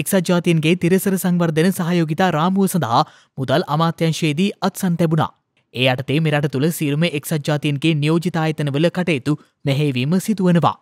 එක්සත් ජාතියන්ගේ තිරසර සංවර්ධන සහයෝගිතා රාමුව සඳහා මුදල් අමාත්‍යංශයේදී අත්සන් තැබුණා. ඒ අටතේ මෙරට තුළ සිරුම එක්සත් ජාතියන්ගේ නියෝජිතායතනවල කටයුතු මෙහෙවීම සිදුවනවා.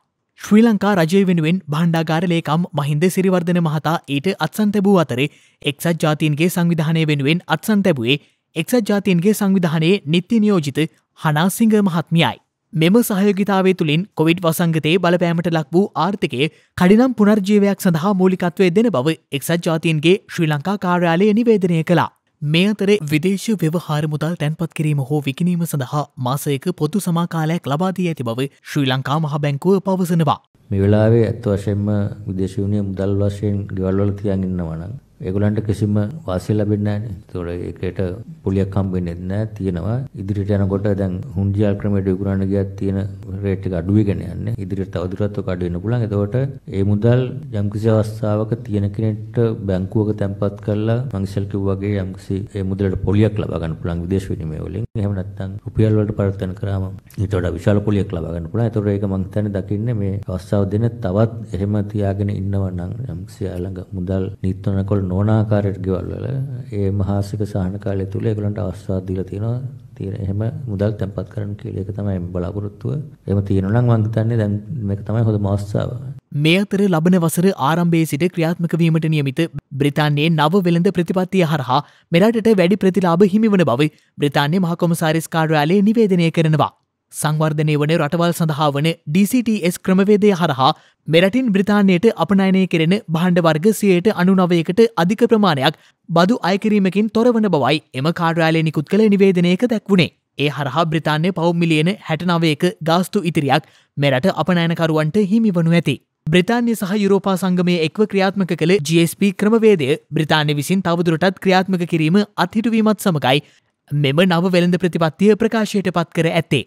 ශ්‍රී ලංකා රජය වෙනුවෙන් බණ්ඩාගාර ලේකම් මහින්ද සිරිවර්ධන මහතා ඊට අත්සන් තැබූ අතරේ එක්සත් ජාතියන්ගේ සංවිධානය වෙනුවෙන් අත්සන් තැබුවේ එක්සත් ජාතියන්ගේ සංවිධානයේ නිත්‍ය නියෝජිත හනාසිංහ මහත්මියයි. මෙම සහයෝගිතාවේ තුළින් කොවිඩ් වසංගතයේ බලපෑමට ලක් වූ ආර්ථිකයේ කඩිනම් පුනර්ජීවයක් සඳහා මූලිකත්වය දෙන බව එක්සත් ජාතියන්ගේ ශ්‍රී ලංකා කාර්යාලය නිවේදනය කළා. මේ අතරේ විදේශ ව්‍යවහාර මුදල් තැන්පත් කිරීම හෝ විකිනීම සඳහා මාසයක පොතු සමාකාලයක් ලබාදී ඇති බව ශ්‍රී ලංකා මහබැංකුව පවසනවා. මේ වෙලාවේ ඇත්ත වශයෙන්ම විදේශවුණය මුදල් වශයෙන් ගෙවල්වල තියන් ඉන්නවනම් ඒගොල්ලන්ට කිසිම වාසිය ලැබෙන්නේ නැහැ නේද? ඒකට පුලියක් හම්බෙන්නේ නැහැ. තියෙනවා. ඉදිරියට යනකොට දැන් හුන්ඩියල් ක්‍රමයට විකුණන්න ගියත් තියෙන රේට් එක අඩු වෙගෙන යන්නේ. ඉදිරියට තවදුරටත් ඔක අඩු වෙන්න පුළුවන්. එතකොට ඒ මුදල් යම්කිසි අවස්ථාවක තියෙන කෙනෙක්ට බැංකුවක තැන්පත් කරලා මං ඉස්සෙල් කිව්වා වගේ යම්කිසි ඒ මුදලට පොලියක් ලබා ගන්න පුළුවන් විදේශ විනිමය වලින්. එහෙම නැත්නම් රුපියල් වලට පරිවර්තන කරාම ඊට වඩා විශාල පොලියක් ලබා ගන්න පුළුවන්. එතකොට ඒක මං හිතන්නේ දකින්නේ මේ අවස්ථාව දෙන තවත් එහෙම තියාගෙන ඉන්නවා නම් යම්කිසි අලඟ මුදල් නීත්වනකොල නොවන ආකාරයට ගෙවල් වල ඒ මහාසික සහන කාලය තුල ඒගොල්ලන්ට අවස්ථාවක් දීලා තියෙනවා. තියෙන එහෙම මුදල් තැම්පත් කරන්න කියලා ඒක තමයි බලාපොරොත්තුව. එහෙම තියෙනවා නම් මම හිතන්නේ දැන් මේක තමයි හොඳම අවස්ථාව. මේ අතර ලබන වසර ආරම්භයේ සිට ක්‍රියාත්මක වීමට නියමිත බ්‍රිතාන්‍යයේ නව වෙළඳ ප්‍රතිපත්තිය හරහා මෙරටට වැඩි ප්‍රතිලාභ හිමිවන බව බ්‍රිතාන්‍ය මහකොමසාරිස් කාර්යාලය නිවේදනය කරනවා. සංවර්ධනය වන රටවල් සඳහා වන DCTS ක්‍රමවේදය හරහා මෙරටින් බ්‍රතාන්නයට අපනයනය කෙරෙන බහණ්ඩවර්ග සියයට අනුනවයකට අධික ප්‍රමාණයක් බදු අයකිරීමකින් තොරවන බවයි එම කාඩ්‍රයාලය නිකුත් කළ නිවේදනයක දැක්වුණේ. ඒ හරහා බ්‍රතාන්‍ය පවම්මිලියන හැටනවයක ගාස්තු ඉතිරියක් මෙරට අපනෑනකරුවන්ට හිමි වනු ඇති. බ්‍රතාන්‍ය සහ යුරෝපා සංගමය එක්ව ක්‍රියාත්මක කළ GSP ක්‍රමවේදය බ්‍රතාන්‍ය විසින් තවදුරටත් ක්‍රියාත්මක කිරීම අත්හිටුවීමත් සමඟයි මෙම නව වෙළඳ ප්‍රතිපත්තිය ප්‍රකාශයට පත් කර ඇත්තේ.